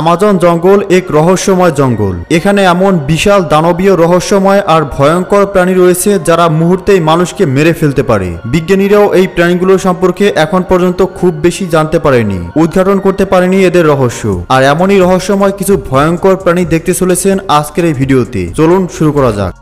Amazon জঙ্গল এক রহস্যময় জঙ্গল এখানে এমন বিশাল দানবীয় রহস্যময় আর ভয়ঙ্কর প্রাণী রয়েছে যারা মুহূর্তেই মানুষকে মেরে ফেলতে পারে বিজ্ঞানীরাও এই প্রাণীগুলো সম্পর্কে এখন পর্যন্ত খুব বেশি জানতে পারেনি উদ্ঘাটন করতে পারেনি এদের রহস্য আর এমনই রহস্যময় কিছু ভয়ঙ্কর প্রাণী দেখতে চলেছেন আজকের এই ভিডিওতে চলুন শুরু করা যাক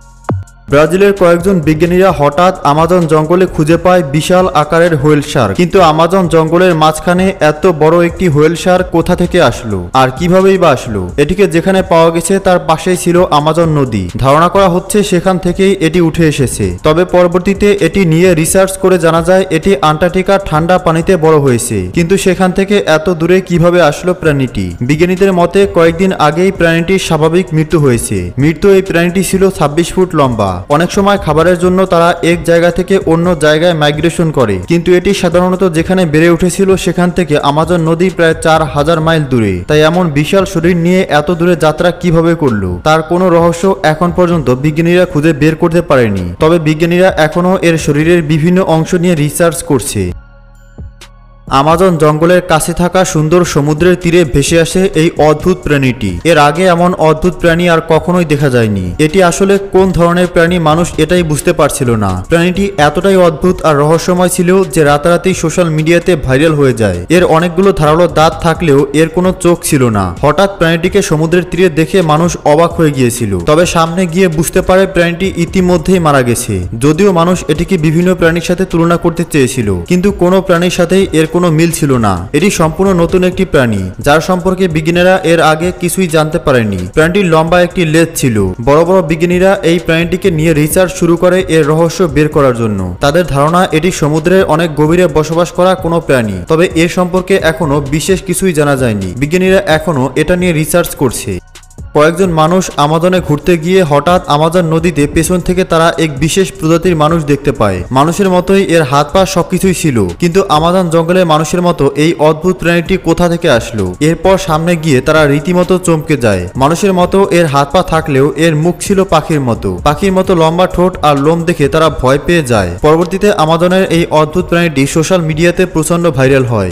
ব্রাজিলের কয়েকজন বিজ্ঞানীরা হঠাৎ আমাজন জঙ্গলে খুঁজে পায় বিশাল আকারের হোয়েল সার কিন্তু আমাজন জঙ্গলের মাঝখানে এত বড় একটি হোয়েল সার কোথা থেকে আসলো আর কিভাবেই বা আসলো এটিকে যেখানে পাওয়া গেছে তার পাশেই ছিল আমাজন নদী ধারণা করা হচ্ছে সেখান থেকেই এটি উঠে এসেছে তবে পরবর্তীতে এটি নিয়ে রিসার্চ করে জানা যায় এটি আন্টার্কটিকার ঠান্ডা পানিতে বড় হয়েছে কিন্তু সেখান থেকে এত দূরে কিভাবে আসলো প্রাণীটি বিজ্ঞানীদের মতে কয়েকদিন আগেই প্রাণীটির স্বাভাবিক মৃত্যু হয়েছে মৃত্যু এই প্রাণীটি ছিল ছাব্বিশ ফুট লম্বা অনেক সময় খাবারের জন্য তারা এক জায়গা থেকে অন্য জায়গায় মাইগ্রেশন করে কিন্তু এটি সাধারণত যেখানে বেড়ে উঠেছিল সেখান থেকে আমাজন নদী প্রায় চার হাজার মাইল দূরে তাই এমন বিশাল শরীর নিয়ে এত দূরে যাত্রা কিভাবে করলো তার কোনো রহস্য এখন পর্যন্ত বিজ্ঞানীরা খুঁজে বের করতে পারেনি তবে বিজ্ঞানীরা এখনও এর শরীরের বিভিন্ন অংশ নিয়ে রিসার্চ করছে আমাজন জঙ্গলের কাছে থাকা সুন্দর সমুদ্রের তীরে ভেসে আসে এই অদ্ভুত প্রাণীটি এর আগে এমন অদ্ভুত প্রাণী আর কখনোই দেখা যায়নি এটি আসলে কোন ধরনের প্রাণী মানুষ এটাই বুঝতে পারছিল না প্রাণীটি এতটাই অদ্ভুত আর রহস্যময় ছিল যে রাতারাতি সোশ্যাল মিডিয়াতে ভাইরাল হয়ে যায় এর অনেকগুলো ধারালো দাঁত থাকলেও এর কোনো চোখ ছিল না হঠাৎ প্রাণীটিকে সমুদ্রের তীরে দেখে মানুষ অবাক হয়ে গিয়েছিল তবে সামনে গিয়ে বুঝতে পারে প্রাণীটি ইতিমধ্যেই মারা গেছে যদিও মানুষ এটিকে বিভিন্ন প্রাণীর সাথে তুলনা করতে চেয়েছিল কিন্তু কোনো প্রাণীর সাথেই এর কোনো মিল ছিল না এটি সম্পূর্ণ নতুন একটি প্রাণী যার সম্পর্কে বিজ্ঞানীরা এর আগে কিছুই জানতে পারেনি প্রাণীটির লম্বা একটি লেজ ছিল বড় বড় বিজ্ঞানীরা এই প্রাণীটিকে নিয়ে রিসার্চ শুরু করে এর রহস্য বের করার জন্য তাদের ধারণা এটি সমুদ্রের অনেক গভীরে বসবাস করা কোনো প্রাণী তবে এ সম্পর্কে এখনো বিশেষ কিছুই জানা যায়নি বিজ্ঞানীরা এখনও এটা নিয়ে রিসার্চ করছে কয়েকজন মানুষ আমাজনে ঘুরতে গিয়ে হঠাৎ আমাজন নদীতে পেছন থেকে তারা এক বিশেষ প্রজাতির মানুষ দেখতে পায় মানুষের মতোই এর হাত পা সবকিছুই ছিল কিন্তু আমাজন জঙ্গলে মানুষের মতো এই অদ্ভুত প্রাণীটি কোথা থেকে আসলো এরপর সামনে গিয়ে তারা রীতিমতো চমকে যায় মানুষের মতো এর হাত পা থাকলেও এর মুখ ছিল পাখির মতো পাখির মতো লম্বা ঠোঁট আর লোম দেখে তারা ভয় পেয়ে যায় পরবর্তীতে আমাজনের এই অদ্ভুত প্রাণীটি সোশ্যাল মিডিয়াতে প্রচণ্ড ভাইরাল হয়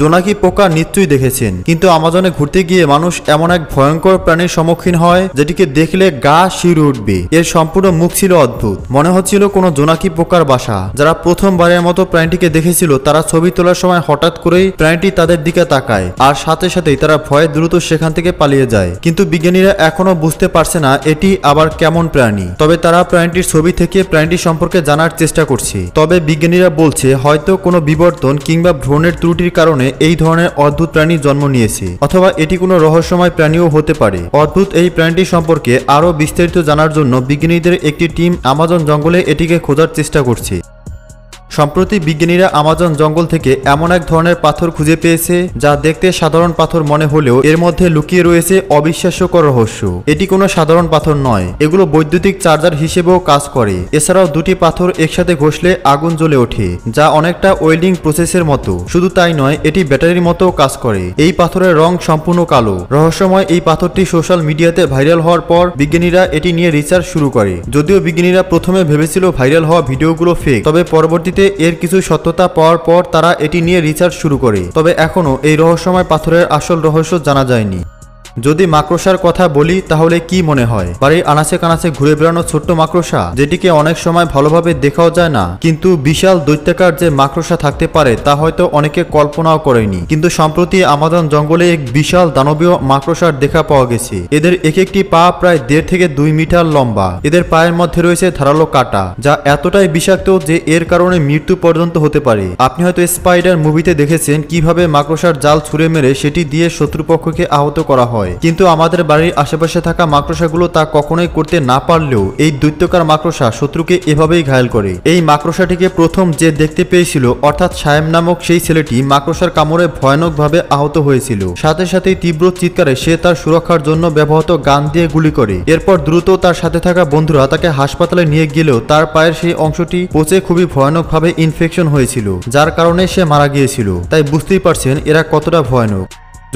জোনাকি পোকা নিশ্চয়ই দেখেছেন কিন্তু আমাজনে ঘুরতে গিয়ে মানুষ এমন এক ভয়ঙ্কর প্রাণীর সম্মুখীন হয় যেটিকে দেখলে গা শির উঠবে এর সম্পূর্ণ মুখ ছিল অদ্ভুত মনে হচ্ছিল কোনো জোনাকি পোকার বাসা যারা প্রথমবারের মতো প্রাণীটিকে দেখেছিল তারা ছবি তোলার সময় হঠাৎ করেই প্রাণীটি তাদের দিকে তাকায় আর সাথে সাথেই তারা ভয়ে দ্রুত সেখান থেকে পালিয়ে যায় কিন্তু বিজ্ঞানীরা এখনো বুঝতে পারছে না এটি আবার কেমন প্রাণী তবে তারা প্রাণীটির ছবি থেকে প্রাণীটি সম্পর্কে জানার চেষ্টা করছে তবে বিজ্ঞানীরা বলছে হয়তো কোনো বিবর্তন কিংবা ভ্রণের ত্রুটির কারণে কারণে এই ধরনের অদ্ভুত প্রাণী জন্ম নিয়েছে অথবা এটি কোনো রহস্যময় প্রাণীও হতে পারে অদ্ভুত এই প্রাণীটি সম্পর্কে আরও বিস্তারিত জানার জন্য বিজ্ঞানীদের একটি টিম আমাজন জঙ্গলে এটিকে খোঁজার চেষ্টা করছে সম্প্রতি বিজ্ঞানীরা আমাজন জঙ্গল থেকে এমন এক ধরনের পাথর খুঁজে পেয়েছে যা দেখতে সাধারণ পাথর মনে হলেও এর মধ্যে লুকিয়ে রয়েছে অবিশ্বাস্যকর রহস্য এটি কোনো সাধারণ পাথর নয় এগুলো বৈদ্যুতিক চার্জার হিসেবেও কাজ করে এছাড়াও দুটি পাথর একসাথে ঘষলে আগুন জ্বলে ওঠে যা অনেকটা ওয়েল্ডিং প্রসেসের মতো শুধু তাই নয় এটি ব্যাটারির মতো কাজ করে এই পাথরের রং সম্পূর্ণ কালো রহস্যময় এই পাথরটি সোশ্যাল মিডিয়াতে ভাইরাল হওয়ার পর বিজ্ঞানীরা এটি নিয়ে রিসার্চ শুরু করে যদিও বিজ্ঞানীরা প্রথমে ভেবেছিল ভাইরাল হওয়া ভিডিওগুলো ফেক তবে পরবর্তীতে পরবর্তীতে এর কিছু সত্যতা পাওয়ার পর তারা এটি নিয়ে রিসার্চ শুরু করে তবে এখনও এই রহস্যময় পাথরের আসল রহস্য জানা যায়নি যদি মাকড়সার কথা বলি তাহলে কি মনে হয় বাড়ির আনাচে কানাচে ঘুরে বেড়ানো ছোট্ট মাকড়সা যেটিকে অনেক সময় ভালোভাবে দেখাও যায় না কিন্তু বিশাল দৈত্যাকার যে মাকড়সা থাকতে পারে তা হয়তো অনেকে কল্পনাও করেনি কিন্তু সম্প্রতি আমাজন জঙ্গলে এক বিশাল দানবীয় মাকড়সার দেখা পাওয়া গেছে এদের এক একটি পা প্রায় দেড় থেকে দুই মিটার লম্বা এদের পায়ের মধ্যে রয়েছে ধারালো কাটা যা এতটাই বিষাক্ত যে এর কারণে মৃত্যু পর্যন্ত হতে পারে আপনি হয়তো স্পাইডার মুভিতে দেখেছেন কিভাবে মাকড়সার জাল ছুঁড়ে মেরে সেটি দিয়ে শত্রুপক্ষকে আহত করা হয় হয় কিন্তু আমাদের বাড়ির আশেপাশে থাকা মাকড়সাগুলো তা কখনোই করতে না পারলেও এই দৈত্যকার মাকড়সা শত্রুকে এভাবেই ঘায়ল করে এই মাকড়সাটিকে প্রথম যে দেখতে পেয়েছিল অর্থাৎ সায়েম নামক সেই ছেলেটি মাকড়সার কামড়ে ভয়ানকভাবে আহত হয়েছিল সাথে সাথেই তীব্র চিৎকারে সে তার সুরক্ষার জন্য ব্যবহৃত গান দিয়ে গুলি করে এরপর দ্রুত তার সাথে থাকা বন্ধুরা তাকে হাসপাতালে নিয়ে গেলেও তার পায়ের সেই অংশটি পচে খুবই ভয়ানকভাবে ইনফেকশন হয়েছিল যার কারণে সে মারা গিয়েছিল তাই বুঝতেই পারছেন এরা কতটা ভয়ানক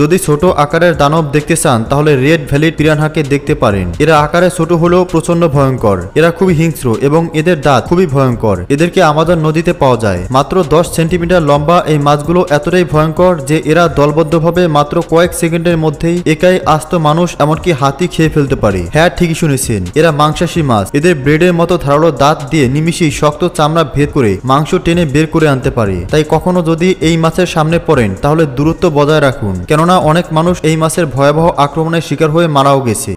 যদি ছোট আকারের দানব দেখতে চান তাহলে রেড ভ্যালি পিরানহাকে দেখতে পারেন এরা আকারে ছোট হলেও প্রচন্ড ভয়ঙ্কর এরা খুবই হিংস্র এবং এদের দাঁত খুবই ভয়ঙ্কর এদেরকে আমাদের নদীতে পাওয়া যায় মাত্র দশ সেন্টিমিটার লম্বা এই মাছগুলো এতটাই ভয়ঙ্কর যে এরা দলবদ্ধভাবে মাত্র কয়েক সেকেন্ডের মধ্যেই একাই আস্ত মানুষ এমনকি হাতি খেয়ে ফেলতে পারে হ্যাঁ ঠিকই শুনেছেন এরা মাংসাশী মাছ এদের ব্রেডের মতো ধারালো দাঁত দিয়ে নিমিশেই শক্ত চামড়া ভেদ করে মাংস টেনে বের করে আনতে পারে তাই কখনো যদি এই মাছের সামনে পড়েন তাহলে দূরত্ব বজায় রাখুন কেননা কেননা অনেক মানুষ এই মাসের ভয়াবহ আক্রমণের শিকার হয়ে মারাও গেছে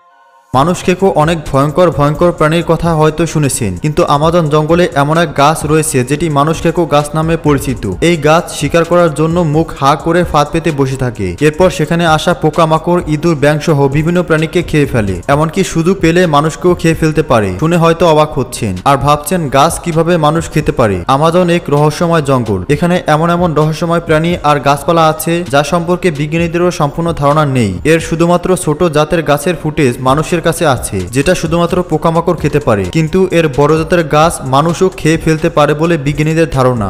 মানুষ কেউ অনেক ভয়ঙ্কর ভয়ঙ্কর প্রাণীর কথা হয়তো শুনেছেন কিন্তু আমাজন জঙ্গলে এমন এক গাছ রয়েছে যেটি মানুষ কেকো গাছ নামে পরিচিত এই গাছ শিকার করার জন্য মুখ হা করে ফাঁদ পেতে বসে থাকে এরপর সেখানে আসা পোকামাকড় ইঁদুর সহ বিভিন্ন প্রাণীকে খেয়ে ফেলে এমনকি শুধু পেলে মানুষকেও খেয়ে ফেলতে পারে শুনে হয়তো অবাক হচ্ছেন আর ভাবছেন গাছ কিভাবে মানুষ খেতে পারে আমাজন এক রহস্যময় জঙ্গল এখানে এমন এমন রহস্যময় প্রাণী আর গাছপালা আছে যা সম্পর্কে বিজ্ঞানীদেরও সম্পূর্ণ ধারণা নেই এর শুধুমাত্র ছোট জাতের গাছের ফুটেজ মানুষের মানুষের কাছে আছে যেটা শুধুমাত্র পোকামাকড় খেতে পারে কিন্তু এর বড় জাতের গাছ মানুষও খেয়ে ফেলতে পারে বলে বিজ্ঞানীদের ধারণা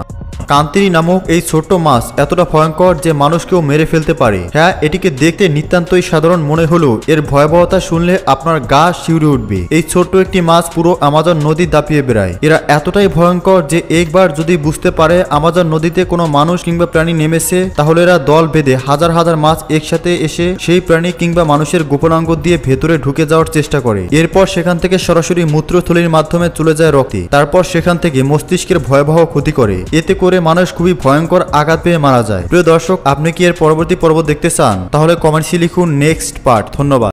কান্তিরি নামক এই ছোট্ট মাছ এতটা ভয়ঙ্কর যে মানুষকেও মেরে ফেলতে পারে হ্যাঁ এটিকে দেখতে নিতান্তই সাধারণ মনে হলো এর ভয়াবহতা শুনলে আপনার গা শিউরে উঠবে এই ছোট্ট একটি মাছ পুরো আমাজন নদী দাপিয়ে বেড়ায় এরা এতটাই ভয়ঙ্কর যে একবার যদি বুঝতে পারে আমাজন নদীতে কোনো মানুষ কিংবা প্রাণী নেমেছে তাহলে এরা দল বেঁধে হাজার হাজার মাছ একসাথে এসে সেই প্রাণী কিংবা মানুষের গোপনাঙ্গ দিয়ে ভেতরে ঢুকে যাওয়ার চেষ্টা করে এরপর সেখান থেকে সরাসরি মূত্রথলির মাধ্যমে চলে যায় রক্তে তারপর সেখান থেকে মস্তিষ্কের ভয়াবহ ক্ষতি করে এতে করে করে মানুষ খুবই ভয়ঙ্কর আঘাত পেয়ে মারা যায় প্রিয় দর্শক আপনি কি এর পরবর্তী পর্ব দেখতে চান তাহলে কমেন্টসে লিখুন নেক্সট পার্ট ধন্যবাদ